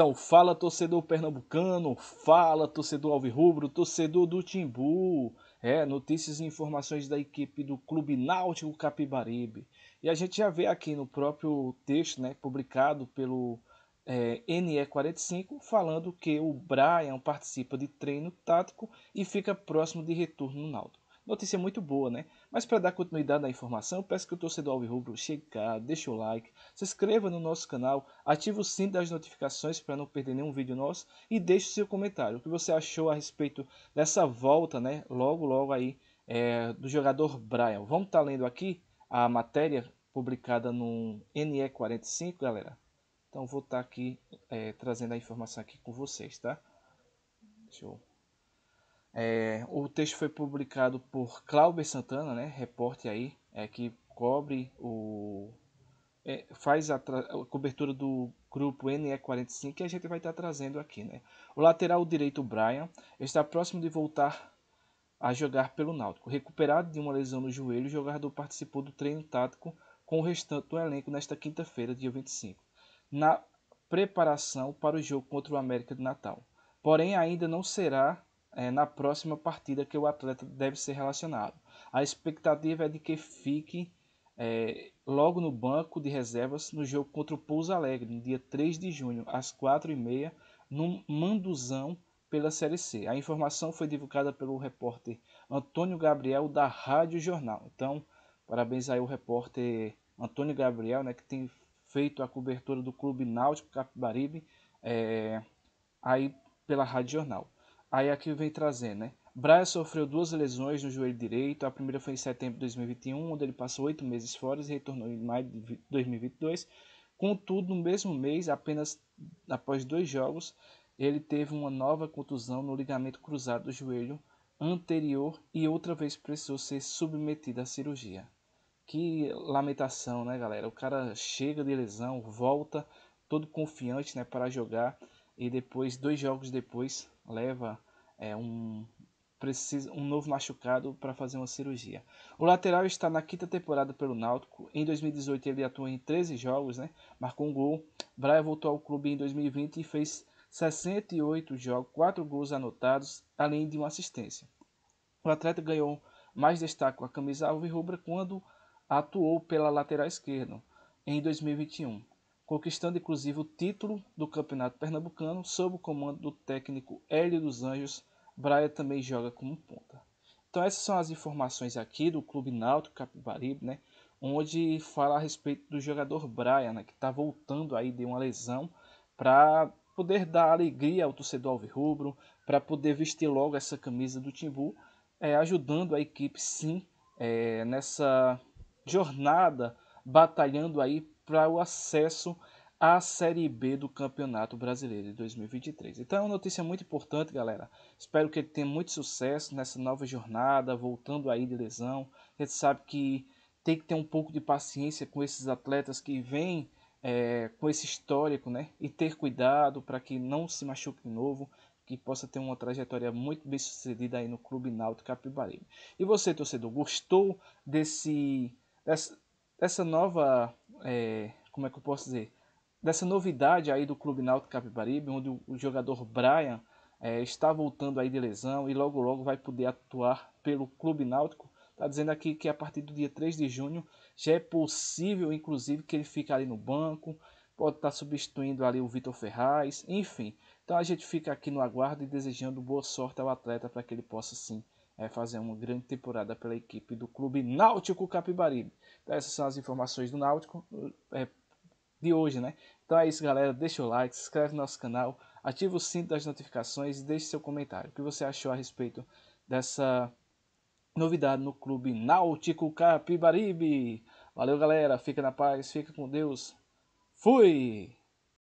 Então, fala torcedor pernambucano, fala torcedor alvirrubro, torcedor do Timbu. É, notícias e informações da equipe do Clube Náutico Capibaribe. E a gente já vê aqui no próprio texto, né, publicado pelo é, NE45, falando que o Brian participa de treino tático e fica próximo de retorno no Náutico. Notícia muito boa, né? Mas para dar continuidade à informação, peço que o torcedor alvirrubro chegue cá, deixe o like, se inscreva no nosso canal, ative o sino das notificações para não perder nenhum vídeo nosso e deixe o seu comentário, o que você achou a respeito dessa volta, né? Logo, logo aí é, do jogador Brian. Vamos estar tá lendo aqui a matéria publicada no NE45, galera. Então vou estar tá aqui é, trazendo a informação aqui com vocês, tá? Deixa eu é, o texto foi publicado por Cláudio Santana, né, repórter aí, é, que cobre o é, faz a, a, cobertura do grupo NE45 que a gente vai estar trazendo aqui, né? O lateral direito Brian está próximo de voltar a jogar pelo Náutico. Recuperado de uma lesão no joelho, o jogador participou do treino tático com o restante do elenco nesta quinta-feira, dia 25, na preparação para o jogo contra o América de Natal. Porém, ainda não será é, na próxima partida que o atleta deve ser relacionado. A expectativa é de que fique é, logo no banco de reservas no jogo contra o Pouso Alegre, no dia 3 de junho, às 4h30, no Manduzão pela Série C. A informação foi divulgada pelo repórter Antônio Gabriel da Rádio Jornal. Então, parabéns aí ao repórter Antônio Gabriel, né, que tem feito a cobertura do Clube Náutico Capibaribe é, aí pela Rádio Jornal. Aí aqui vem trazer, né? Braia sofreu duas lesões no joelho direito. A primeira foi em setembro de 2021, onde ele passou oito meses fora e retornou em maio de 2022. Contudo, no mesmo mês, apenas após dois jogos, ele teve uma nova contusão no ligamento cruzado do joelho anterior e outra vez precisou ser submetido à cirurgia. Que lamentação, né, galera? O cara chega de lesão, volta todo confiante, né, para jogar e depois dois jogos depois leva é, um, precisa, um novo machucado para fazer uma cirurgia. O lateral está na quinta temporada pelo Náutico. Em 2018 ele atuou em 13 jogos, né? marcou um gol. Braia voltou ao clube em 2020 e fez 68 jogos, 4 gols anotados, além de uma assistência. O atleta ganhou mais destaque com a camisa alvirrubra quando atuou pela lateral esquerda em 2021 conquistando inclusive o título do Campeonato Pernambucano sob o comando do técnico Hélio dos Anjos. Braia também joga como ponta. Então essas são as informações aqui do Clube Náutico Capibaribe, né? Onde fala a respeito do jogador Braia, né? Que está voltando aí de uma lesão para poder dar alegria ao torcedor alvirrubro, para poder vestir logo essa camisa do Timbu, é, ajudando a equipe sim é, nessa jornada, batalhando aí para o acesso à Série B do Campeonato Brasileiro de 2023. Então é uma notícia muito importante, galera. Espero que ele tenha muito sucesso nessa nova jornada, voltando aí de lesão. A gente sabe que tem que ter um pouco de paciência com esses atletas que vêm é, com esse histórico, né? E ter cuidado para que não se machuque de novo, que possa ter uma trajetória muito bem sucedida aí no Clube Náutico Capibaribe. E você, torcedor, gostou desse dessa, dessa nova é, como é que eu posso dizer, dessa novidade aí do Clube Náutico Capibaribe, onde o, jogador Brian é, está voltando aí de lesão e logo logo vai poder atuar pelo Clube Náutico. Está dizendo aqui que a partir do dia 3 de junho já é possível, inclusive, que ele fique ali no banco, pode estar tá substituindo ali o Vitor Ferraz, enfim. Então a gente fica aqui no aguardo e desejando boa sorte ao atleta para que ele possa sim fazer uma grande temporada pela equipe do Clube Náutico Capibaribe. Então, essas são as informações do Náutico é, de hoje, né? Então é isso, galera. Deixa o like, se inscreve no nosso canal, ativa o cinto das notificações e deixe seu comentário. O que você achou a respeito dessa novidade no Clube Náutico Capibaribe? Valeu, galera. Fica na paz, fica com Deus. Fui!